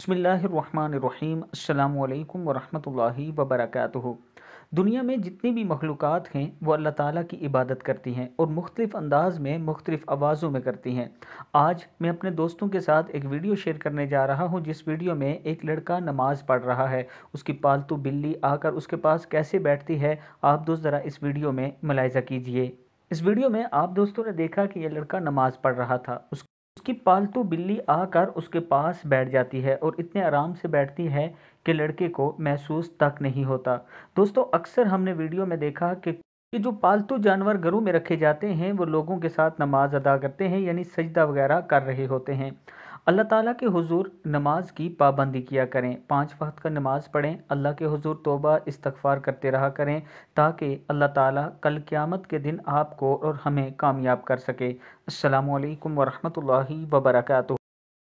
बसमीम् अल्लाम वरहमल वबरक दुनिया में जितनी भी मखलूक़ हैं वो अल्लाह ताला की इबादत करती हैं और मुख्तलिफ़ अंदाज में मुख्तलिफ़ आवाज़ों में करती हैं आज मैं अपने दोस्तों के साथ एक वीडियो शेयर करने जा रहा हूं जिस वीडियो में एक लड़का नमाज़ पढ़ रहा है उसकी पालतू बिल्ली आकर उसके पास कैसे बैठती है आप दोस्त ज़रा इस वीडियो में मुलायजा कीजिए इस वीडियो में आप दोस्तों ने देखा कि यह लड़का नमाज़ पढ़ रहा था उस उसकी पालतू बिल्ली आकर उसके पास बैठ जाती है और इतने आराम से बैठती है कि लड़के को महसूस तक नहीं होता दोस्तों अक्सर हमने वीडियो में देखा कि कि जो पालतू जानवर घरों में रखे जाते हैं वो लोगों के साथ नमाज अदा करते हैं यानी सजदा वगैरह कर रहे होते हैं अल्लाह ताला के हुजूर नमाज की पाबंदी किया करें पांच वक्त का नमाज पढ़ें अल्लाह के हुजूर तोबा इस्तगफार करते रहा करें ताकि अल्लाह ताला कल क़्यामत के दिन आपको और हमें कामयाब कर सके असलकम वरहमल वर्का